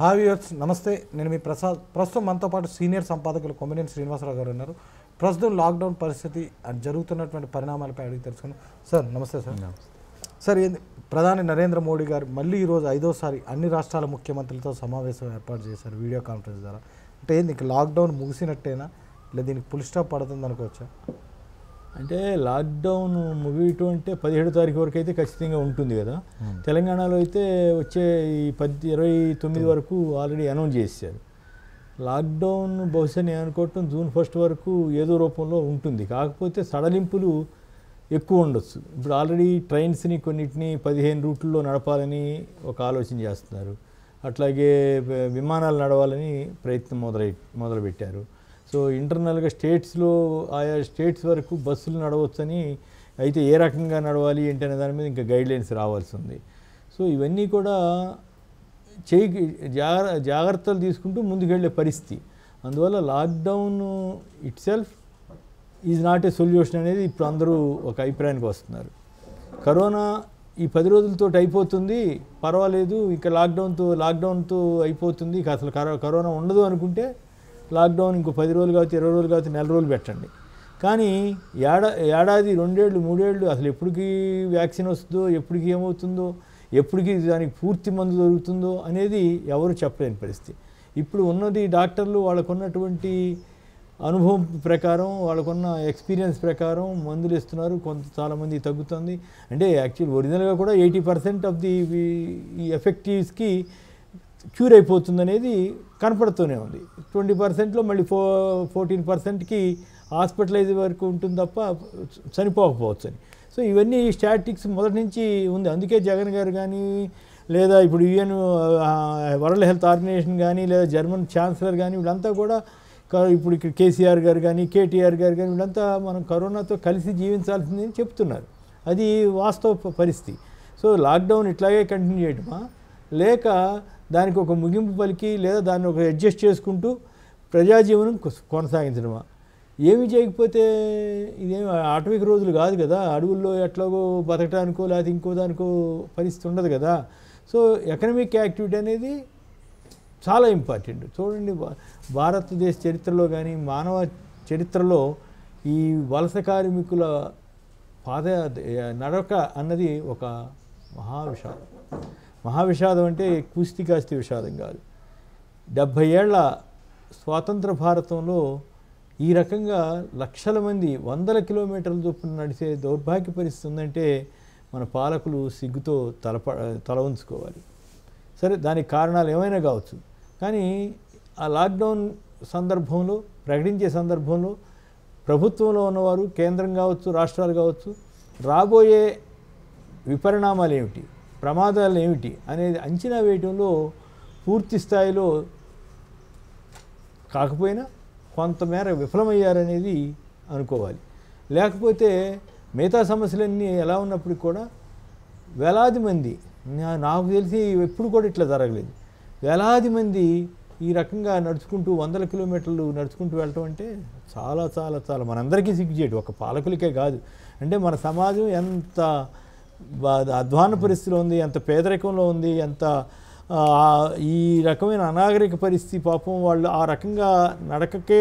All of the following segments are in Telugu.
హా వ్యూయర్స్ నమస్తే నేను మీ ప్రసాద్ ప్రస్తుతం మనతో పాటు సీనియర్ సంపాదకులు కొమ్మినేని శ్రీనివాసరావు గారు ఉన్నారు ప్రస్తుతం లాక్డౌన్ పరిస్థితి జరుగుతున్నటువంటి పరిణామాలపై అడిగి తెలుసుకున్నాను సార్ నమస్తే సార్ సార్ ఏంది ప్రధాని నరేంద్ర మోడీ గారు మళ్ళీ ఈరోజు ఐదోసారి అన్ని రాష్ట్రాల ముఖ్యమంత్రులతో సమావేశం ఏర్పాటు చేశారు వీడియో కాన్ఫరెన్స్ ద్వారా అంటే ఏంది లాక్డౌన్ ముగిసినట్టేనా లేదా దీనికి పులిస్టాప్ స్టాప్ పడుతుంది అనుకోవచ్చా అంటే లాక్డౌన్ ముగియటం అంటే పదిహేడు తారీఖు వరకు అయితే ఖచ్చితంగా ఉంటుంది కదా తెలంగాణలో అయితే వచ్చే ఈ పది ఇరవై తొమ్మిది వరకు ఆల్రెడీ అనౌన్స్ చేశారు లాక్డౌన్ బహుశా నేను అనుకోవటం జూన్ ఫస్ట్ వరకు ఏదో రూపంలో ఉంటుంది కాకపోతే సడలింపులు ఎక్కువ ఉండొచ్చు ఇప్పుడు ఆల్రెడీ ట్రైన్స్ని కొన్నిటిని పదిహేను రూట్లలో నడపాలని ఒక ఆలోచన చేస్తున్నారు అట్లాగే విమానాలు నడవాలని ప్రయత్నం మొదలై మొదలుపెట్టారు సో ఇంటర్నల్గా స్టేట్స్లో ఆయా స్టేట్స్ వరకు బస్సులు నడవచ్చని అయితే ఏ రకంగా నడవాలి ఏంటనే దాని మీద ఇంకా గైడ్లైన్స్ రావాల్సి ఉంది సో ఇవన్నీ కూడా చేయి జాగ్రత్తలు తీసుకుంటూ ముందుకెళ్ళే పరిస్థితి అందువల్ల lockdown itself is not a solution అనేది ఇప్పుడు అందరూ ఒక అభిప్రాయానికి వస్తున్నారు కరోనా ఈ పది రోజులతో అయిపోతుంది పర్వాలేదు ఇక లాక్డౌన్తో లాక్డౌన్తో అయిపోతుంది ఇక అసలు కరోనా ఉండదు అనుకుంటే లాక్డౌన్ ఇంకో పది రోజులు కావచ్చు ఇరవై రోజులు కావచ్చు నెల రోజులు పెట్టండి కానీ ఏడా ఏడాది రెండేళ్ళు మూడేళ్ళు అసలు ఎప్పటికి వ్యాక్సిన్ వస్తుందో ఎప్పటికి ఏమవుతుందో ఎప్పటికి దానికి పూర్తి మందు దొరుకుతుందో అనేది ఎవరు చెప్పలేని పరిస్థితి ఇప్పుడు ఉన్నది డాక్టర్లు వాళ్ళకున్నటువంటి అనుభవం ప్రకారం వాళ్ళకున్న ఎక్స్పీరియన్స్ ప్రకారం మందులు ఇస్తున్నారు కొంత చాలామంది తగ్గుతుంది అంటే యాక్చువల్ ఒరిజినల్గా కూడా ఎయిటీ పర్సెంట్ ఆఫ్ ది ఈ ఎఫెక్టివ్స్కి క్యూర్ అయిపోతుంది అనేది కనపడుతూనే ఉంది ట్వంటీ పర్సెంట్లో మళ్ళీ ఫో ఫోర్టీన్ పర్సెంట్కి హాస్పిటలైజ్ వరకు ఉంటుంది తప్ప చనిపోకపోవచ్చు అని సో ఇవన్నీ స్టాటిక్స్ మొదటి నుంచి ఉంది అందుకే జగన్ గారు కానీ లేదా ఇప్పుడు యుఎన్ వరల్డ్ హెల్త్ ఆర్గనైజేషన్ కానీ లేదా జర్మన్ ఛాన్సలర్ కానీ వీళ్ళంతా కూడా ఇప్పుడు ఇక్కడ కేసీఆర్ గారు కానీ కేటీఆర్ గారు కానీ వీళ్ళంతా మనం కరోనాతో కలిసి జీవించాల్సిందని చెప్తున్నారు అది వాస్తవ పరిస్థితి సో లాక్డౌన్ ఇట్లాగే కంటిన్యూ చేయటమా లేక దానికి ఒక ముగింపు పలికి లేదా దాన్ని ఒక అడ్జస్ట్ చేసుకుంటూ ప్రజాజీవనం కొనసాగించడమా ఏమి చేయకపోతే ఇదేమి ఆటవిక రోజులు కాదు కదా అడవుల్లో ఎట్లాగో బతకడానికో లేకపోతే ఇంకో దానికో పరిస్థితి ఉండదు కదా సో ఎకనమిక్ యాక్టివిటీ అనేది చాలా ఇంపార్టెంట్ చూడండి భారతదేశ చరిత్రలో కానీ మానవ చరిత్రలో ఈ వలస కార్మికుల పాద నడక అన్నది ఒక మహావిషయం మహావిషాదం అంటే కాస్తి విషాదం కాదు డెబ్భై ఏళ్ల స్వాతంత్ర భారతంలో ఈ రకంగా లక్షల మంది వందల కిలోమీటర్ల చొప్పున నడిచే దౌర్భాగ్య పరిస్థితి ఉందంటే మన పాలకులు సిగ్గుతో తలప తల ఉంచుకోవాలి సరే దానికి కారణాలు ఏమైనా కావచ్చు కానీ ఆ లాక్డౌన్ సందర్భంలో ప్రకటించే సందర్భంలో ప్రభుత్వంలో ఉన్నవారు కేంద్రం కావచ్చు రాష్ట్రాలు కావచ్చు రాబోయే విపరిణామాలు ఏమిటి ప్రమాదాలు ఏమిటి అనేది అంచనా వేయటంలో పూర్తి స్థాయిలో కాకపోయినా కొంతమేర విఫలమయ్యారనేది అనుకోవాలి లేకపోతే మిగతా సమస్యలన్నీ ఎలా ఉన్నప్పటికి కూడా వేలాది మంది నాకు తెలిసి ఎప్పుడు కూడా ఇట్లా జరగలేదు వేలాది మంది ఈ రకంగా నడుచుకుంటూ వందల కిలోమీటర్లు నడుచుకుంటూ వెళ్ళటం అంటే చాలా చాలా చాలా మనందరికీ సిగ్గుచేటు ఒక పాలకులకే కాదు అంటే మన సమాజం ఎంత అధ్వాన పరిస్థితిలో ఉంది ఎంత పేదరికంలో ఉంది ఎంత ఈ రకమైన అనాగరిక పరిస్థితి పాపం వాళ్ళు ఆ రకంగా నడకకే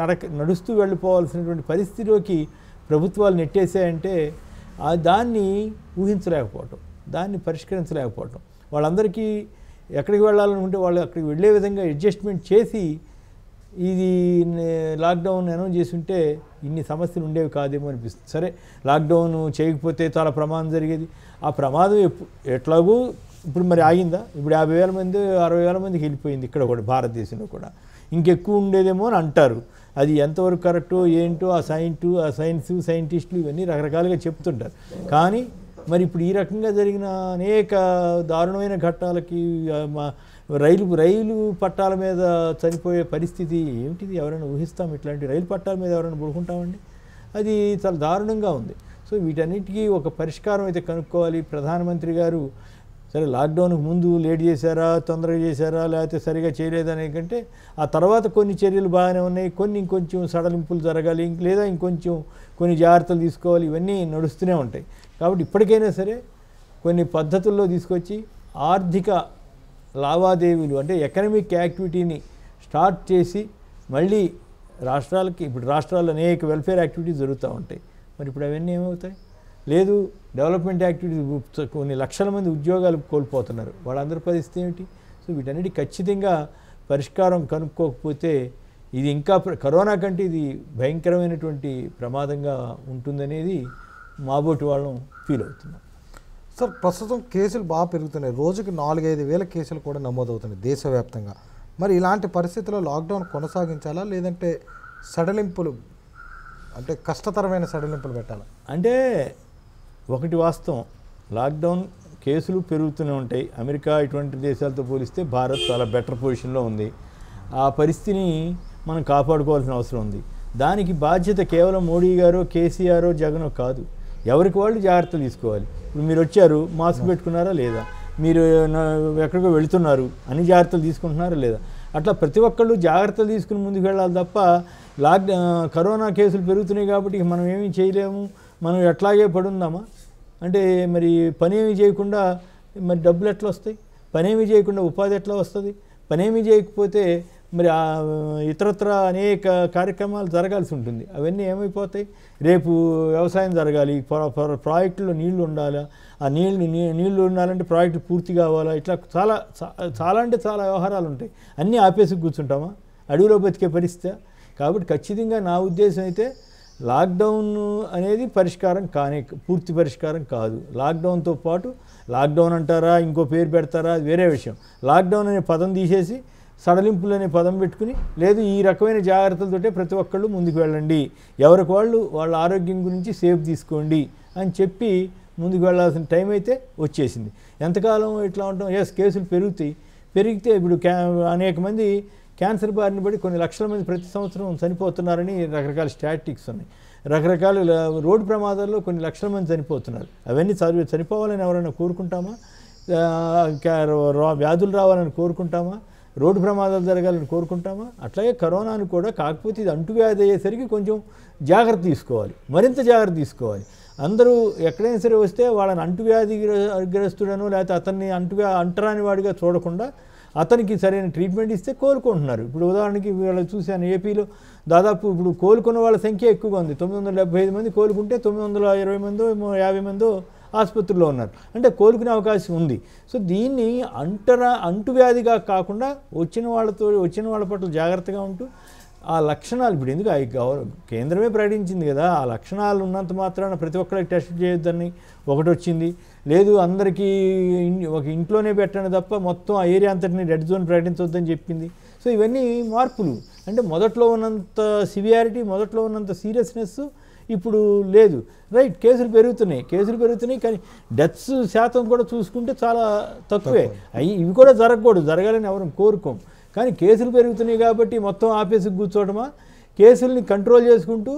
నడక నడుస్తూ వెళ్ళిపోవాల్సినటువంటి పరిస్థితిలోకి ప్రభుత్వాలు నెట్టేశాయంటే దాన్ని ఊహించలేకపోవటం దాన్ని పరిష్కరించలేకపోవటం వాళ్ళందరికీ ఎక్కడికి వెళ్ళాలనుకుంటే వాళ్ళు అక్కడికి వెళ్ళే విధంగా అడ్జస్ట్మెంట్ చేసి ఇది లాక్డౌన్ అనౌన్స్ చేసి ఉంటే ఇన్ని సమస్యలు ఉండేవి కాదేమో అనిపిస్తుంది సరే లాక్డౌన్ చేయకపోతే చాలా ప్రమాదం జరిగేది ఆ ప్రమాదం ఎట్లాగూ ఇప్పుడు మరి ఆగిందా ఇప్పుడు యాభై వేల మంది అరవై వేల మందికి వెళ్ళిపోయింది ఇక్కడ కూడా భారతదేశంలో కూడా ఇంకెక్కువ ఉండేదేమో అని అంటారు అది ఎంతవరకు కరెక్టో ఏంటో ఆ సైంటు ఆ సైన్స్ సైంటిస్టులు ఇవన్నీ రకరకాలుగా చెప్తుంటారు కానీ మరి ఇప్పుడు ఈ రకంగా జరిగిన అనేక దారుణమైన ఘట్టాలకి రైలు రైలు పట్టాల మీద చనిపోయే పరిస్థితి ఏమిటిది ఎవరైనా ఊహిస్తాం ఇట్లాంటి రైలు పట్టాల మీద ఎవరైనా పడుకుంటామండి అది చాలా దారుణంగా ఉంది సో వీటన్నిటికీ ఒక పరిష్కారం అయితే కనుక్కోవాలి ప్రధానమంత్రి గారు సరే లాక్డౌన్కి ముందు లేట్ చేశారా తొందరగా చేశారా లేకపోతే సరిగా చేయలేదనే కంటే ఆ తర్వాత కొన్ని చర్యలు బాగానే ఉన్నాయి కొన్ని ఇంకొంచెం సడలింపులు జరగాలి ఇంక లేదా ఇంకొంచెం కొన్ని జాగ్రత్తలు తీసుకోవాలి ఇవన్నీ నడుస్తూనే ఉంటాయి కాబట్టి ఇప్పటికైనా సరే కొన్ని పద్ధతుల్లో తీసుకొచ్చి ఆర్థిక లావాదేవీలు అంటే ఎకనమిక్ యాక్టివిటీని స్టార్ట్ చేసి మళ్ళీ రాష్ట్రాలకి ఇప్పుడు రాష్ట్రాల్లో అనేక వెల్ఫేర్ యాక్టివిటీస్ జరుగుతూ ఉంటాయి మరి ఇప్పుడు అవన్నీ ఏమవుతాయి లేదు డెవలప్మెంట్ యాక్టివిటీస్ కొన్ని లక్షల మంది ఉద్యోగాలు కోల్పోతున్నారు వాళ్ళందరి పరిస్థితి ఏమిటి సో వీటన్నిటి ఖచ్చితంగా పరిష్కారం కనుక్కోకపోతే ఇది ఇంకా కరోనా కంటే ఇది భయంకరమైనటువంటి ప్రమాదంగా ఉంటుందనేది మాబోటి వాళ్ళం ఫీల్ అవుతున్నాం సార్ ప్రస్తుతం కేసులు బాగా పెరుగుతున్నాయి రోజుకి నాలుగైదు వేల కేసులు కూడా నమోదవుతున్నాయి దేశవ్యాప్తంగా మరి ఇలాంటి పరిస్థితుల్లో లాక్డౌన్ కొనసాగించాలా లేదంటే సడలింపులు అంటే కష్టతరమైన సడలింపులు పెట్టాలా అంటే ఒకటి వాస్తవం లాక్డౌన్ కేసులు పెరుగుతూనే ఉంటాయి అమెరికా ఇటువంటి దేశాలతో పోలిస్తే భారత్ చాలా బెటర్ పొజిషన్లో ఉంది ఆ పరిస్థితిని మనం కాపాడుకోవాల్సిన అవసరం ఉంది దానికి బాధ్యత కేవలం మోడీ గారు కేసీఆర్ జగన్ కాదు ఎవరికి వాళ్ళు జాగ్రత్తలు తీసుకోవాలి ఇప్పుడు మీరు వచ్చారు మాస్క్ పెట్టుకున్నారా లేదా మీరు ఎక్కడికో వెళుతున్నారు అన్ని జాగ్రత్తలు తీసుకుంటున్నారా లేదా అట్లా ప్రతి ఒక్కళ్ళు జాగ్రత్తలు తీసుకుని ముందుకు వెళ్ళాలి తప్ప లాక్ కరోనా కేసులు పెరుగుతున్నాయి కాబట్టి మనం ఏమీ చేయలేము మనం ఎట్లాగే పడుందామా అంటే మరి పని చేయకుండా మరి డబ్బులు ఎట్లా వస్తాయి పనేమి చేయకుండా ఉపాధి ఎట్లా వస్తుంది పనేమి చేయకపోతే మరి ఇతరత్ర అనేక కార్యక్రమాలు జరగాల్సి ఉంటుంది అవన్నీ ఏమైపోతాయి రేపు వ్యవసాయం జరగాలి ప్రాజెక్టులో నీళ్లు ఉండాలా ఆ నీళ్లు నీళ్లు ఉండాలంటే ప్రాజెక్టు పూర్తి కావాలా ఇట్లా చాలా చాలా అంటే చాలా వ్యవహారాలు ఉంటాయి అన్నీ ఆపేసి కూర్చుంటామా అడవిలో బతికే పరిస్థితి కాబట్టి ఖచ్చితంగా నా ఉద్దేశం అయితే లాక్డౌన్ అనేది పరిష్కారం కానే పూర్తి పరిష్కారం కాదు లాక్డౌన్తో పాటు లాక్డౌన్ అంటారా ఇంకో పేరు పెడతారా వేరే విషయం లాక్డౌన్ అనే పదం తీసేసి సడలింపులు అనే పదం పెట్టుకుని లేదు ఈ రకమైన జాగ్రత్తలతోటే ప్రతి ఒక్కళ్ళు ముందుకు వెళ్ళండి ఎవరికి వాళ్ళు వాళ్ళ ఆరోగ్యం గురించి సేఫ్ తీసుకోండి అని చెప్పి ముందుకు వెళ్ళాల్సిన టైం అయితే వచ్చేసింది ఎంతకాలం ఇట్లా ఉంటాం ఎస్ కేసులు పెరుగుతాయి పెరిగితే ఇప్పుడు క్యా అనేక మంది క్యాన్సర్ బారిన పడి కొన్ని లక్షల మంది ప్రతి సంవత్సరం చనిపోతున్నారని రకరకాల స్టాటిక్స్ ఉన్నాయి రకరకాల రోడ్డు ప్రమాదాల్లో కొన్ని లక్షల మంది చనిపోతున్నారు అవన్నీ చనిపోవాలని ఎవరైనా కోరుకుంటామా వ్యాధులు రావాలని కోరుకుంటామా రోడ్డు ప్రమాదాలు జరగాలని కోరుకుంటామా అట్లాగే కరోనాను కూడా కాకపోతే ఇది అంటువ్యాధి అయ్యేసరికి కొంచెం జాగ్రత్త తీసుకోవాలి మరింత జాగ్రత్త తీసుకోవాలి అందరూ ఎక్కడైనా సరే వస్తే వాళ్ళని అంటువ్యాధి గ్రస్తుడను లేకపోతే అతన్ని అంటువ్యా అంటరాని వాడిగా చూడకుండా అతనికి సరైన ట్రీట్మెంట్ ఇస్తే కోలుకుంటున్నారు ఇప్పుడు ఉదాహరణకి వీళ్ళు చూశాను ఏపీలో దాదాపు ఇప్పుడు కోలుకున్న వాళ్ళ సంఖ్య ఎక్కువగా ఉంది తొమ్మిది వందల డెబ్బై ఐదు మంది కోలుకుంటే తొమ్మిది వందల ఇరవై మందో యాభై మందో ఆసుపత్రిలో ఉన్నారు అంటే కోలుకునే అవకాశం ఉంది సో దీన్ని అంటరా అంటువ్యాధిగా కాకుండా వచ్చిన వాళ్ళతో వచ్చిన వాళ్ళ పట్ల జాగ్రత్తగా ఉంటూ ఆ లక్షణాలు ఇప్పుడు ఎందుకు అవి గౌరవ కేంద్రమే ప్రకటించింది కదా ఆ లక్షణాలు ఉన్నంత మాత్రాన ప్రతి ఒక్కరికి టెస్ట్ చేయొద్దని ఒకటి వచ్చింది లేదు అందరికీ ఒక ఇంట్లోనే పెట్టండి తప్ప మొత్తం ఆ ఏరియా అంతటిని రెడ్ జోన్ ప్రకటించవద్దని చెప్పింది సో ఇవన్నీ మార్పులు అంటే మొదట్లో ఉన్నంత సివియారిటీ మొదట్లో ఉన్నంత సీరియస్నెస్ ఇప్పుడు లేదు రైట్ కేసులు పెరుగుతున్నాయి కేసులు పెరుగుతున్నాయి కానీ డెత్స్ శాతం కూడా చూసుకుంటే చాలా తక్కువే అవి ఇవి కూడా జరగకూడదు జరగాలని ఎవరు కోరుకోం కానీ కేసులు పెరుగుతున్నాయి కాబట్టి మొత్తం ఆఫీసుకు కూర్చోవడమా కేసుల్ని కంట్రోల్ చేసుకుంటూ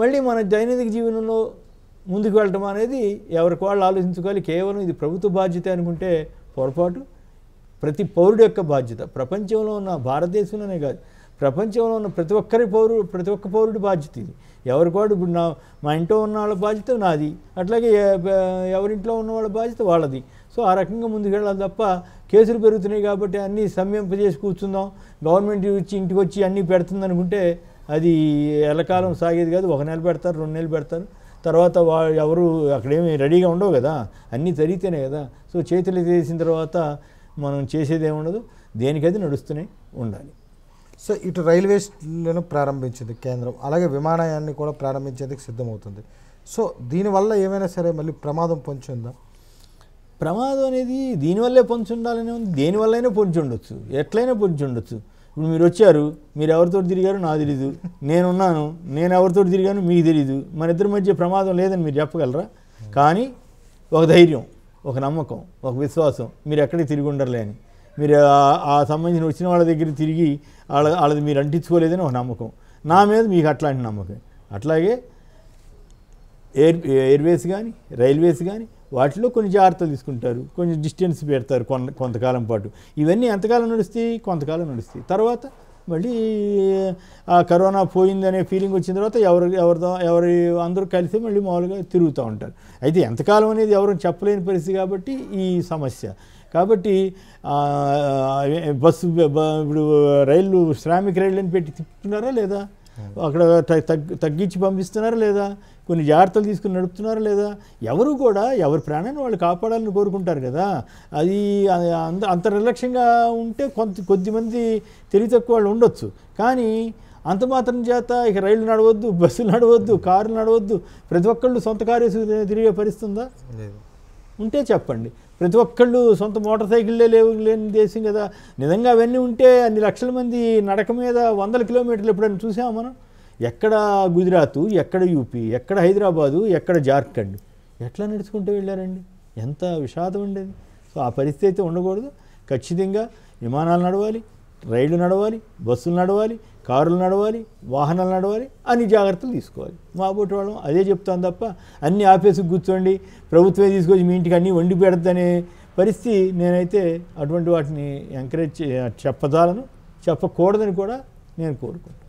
మళ్ళీ మన దైనందిక జీవనంలో ముందుకు వెళ్ళటం అనేది ఎవరికి వాళ్ళు ఆలోచించుకోవాలి కేవలం ఇది ప్రభుత్వ బాధ్యత అనుకుంటే పొరపాటు ప్రతి పౌరుడు యొక్క బాధ్యత ప్రపంచంలో ఉన్న భారతదేశంలోనే కాదు ప్రపంచంలో ఉన్న ప్రతి ఒక్కరి పౌరు ప్రతి ఒక్క పౌరుడి బాధ్యత ఇది కూడా ఇప్పుడు నా మా ఇంట్లో ఉన్న వాళ్ళ బాధ్యత నాది అట్లాగే ఎవరింట్లో ఉన్న వాళ్ళ బాధ్యత వాళ్ళది సో ఆ రకంగా ముందుకెళ్ళాలి తప్ప కేసులు పెరుగుతున్నాయి కాబట్టి అన్నీ చేసి కూర్చుందాం గవర్నమెంట్ వచ్చి ఇంటికి వచ్చి అన్నీ పెడుతుంది అనుకుంటే అది ఎల్లకాలం సాగేది కాదు ఒక నెల పెడతారు రెండు నెలలు పెడతారు తర్వాత వా ఎవరు అక్కడేమి రెడీగా ఉండవు కదా అన్నీ జరిగితేనే కదా సో చేతులు తీసిన తర్వాత మనం చేసేది ఉండదు దేనికైతే నడుస్తూనే ఉండాలి సో ఇటు రైల్వేస్లను ప్రారంభించింది కేంద్రం అలాగే విమానయాన్ని కూడా ప్రారంభించేందుకు సిద్ధమవుతుంది సో దీనివల్ల ఏమైనా సరే మళ్ళీ ప్రమాదం ఉందా ప్రమాదం అనేది దీనివల్లే పొంచి ఉండాలని ఉంది దేనివల్లైనా పొంచి ఉండొచ్చు ఎట్లయినా పొంచి ఉండొచ్చు ఇప్పుడు మీరు వచ్చారు మీరు ఎవరితో తిరిగారు నాకు తెలీదు నేనున్నాను నేను ఎవరితో తిరిగాను మీకు తెలీదు మన ఇద్దరి మధ్య ప్రమాదం లేదని మీరు చెప్పగలరా కానీ ఒక ధైర్యం ఒక నమ్మకం ఒక విశ్వాసం మీరు ఎక్కడికి తిరిగి ఉండరులే అని మీరు ఆ సంబంధించిన వచ్చిన వాళ్ళ దగ్గర తిరిగి వాళ్ళ వాళ్ళది మీరు అంటించుకోలేదని ఒక నమ్మకం నా మీద మీకు అట్లాంటి నమ్మకం అట్లాగే ఎయిర్ ఎయిర్వేస్ కానీ రైల్వేస్ కానీ వాటిలో కొన్ని జాగ్రత్తలు తీసుకుంటారు కొంచెం డిస్టెన్స్ పెడతారు కొంత కొంతకాలం పాటు ఇవన్నీ ఎంతకాలం నడుస్తాయి కొంతకాలం నడుస్తాయి తర్వాత మళ్ళీ ఆ కరోనా పోయిందనే ఫీలింగ్ వచ్చిన తర్వాత ఎవరు ఎవరితో ఎవరి అందరూ కలిసి మళ్ళీ మామూలుగా తిరుగుతూ ఉంటారు అయితే ఎంతకాలం అనేది ఎవరు చెప్పలేని పరిస్థితి కాబట్టి ఈ సమస్య కాబట్టి బస్సు ఇప్పుడు రైళ్ళు శ్రామిక రైళ్ళు అని పెట్టి తిప్పుతున్నారా లేదా అక్కడ తగ్గించి పంపిస్తున్నారా లేదా కొన్ని జాగ్రత్తలు తీసుకుని నడుపుతున్నారా లేదా ఎవరు కూడా ఎవరి ప్రాణాన్ని వాళ్ళు కాపాడాలని కోరుకుంటారు కదా అది అంత అంత నిర్లక్ష్యంగా ఉంటే కొంత కొద్దిమంది తెలివి తక్కువ వాళ్ళు ఉండొచ్చు కానీ అంత మాత్రం చేత ఇక రైళ్లు నడవద్దు బస్సులు నడవద్దు కార్లు నడవద్దు ప్రతి ఒక్కళ్ళు సొంత కార్యసు తిరిగే పరిస్థితుందా ఉంటే చెప్పండి ప్రతి ఒక్కళ్ళు సొంత మోటార్ సైకిళ్ళే లేవు లేని దేశం కదా నిజంగా అవన్నీ ఉంటే అన్ని లక్షల మంది నడక మీద వందల కిలోమీటర్లు ఎప్పుడైనా చూసాము మనం ఎక్కడ గుజరాత్ ఎక్కడ యూపీ ఎక్కడ హైదరాబాదు ఎక్కడ జార్ఖండ్ ఎట్లా నడుచుకుంటూ వెళ్ళారండి ఎంత విషాదం ఉండేది సో ఆ పరిస్థితి అయితే ఉండకూడదు ఖచ్చితంగా విమానాలు నడవాలి రైళ్లు నడవాలి బస్సులు నడవాలి కారులు నడవాలి వాహనాలు నడవాలి అన్ని జాగ్రత్తలు తీసుకోవాలి మా పోటీ వాళ్ళం అదే చెప్తాం తప్ప అన్ని ఆఫీసుకు కూర్చోండి ప్రభుత్వమే తీసుకొచ్చి మీ ఇంటికి అన్నీ వండి పెడతనే పరిస్థితి నేనైతే అటువంటి వాటిని ఎంకరేజ్ చెప్పదాలను చెప్పకూడదని కూడా నేను కోరుకుంటాను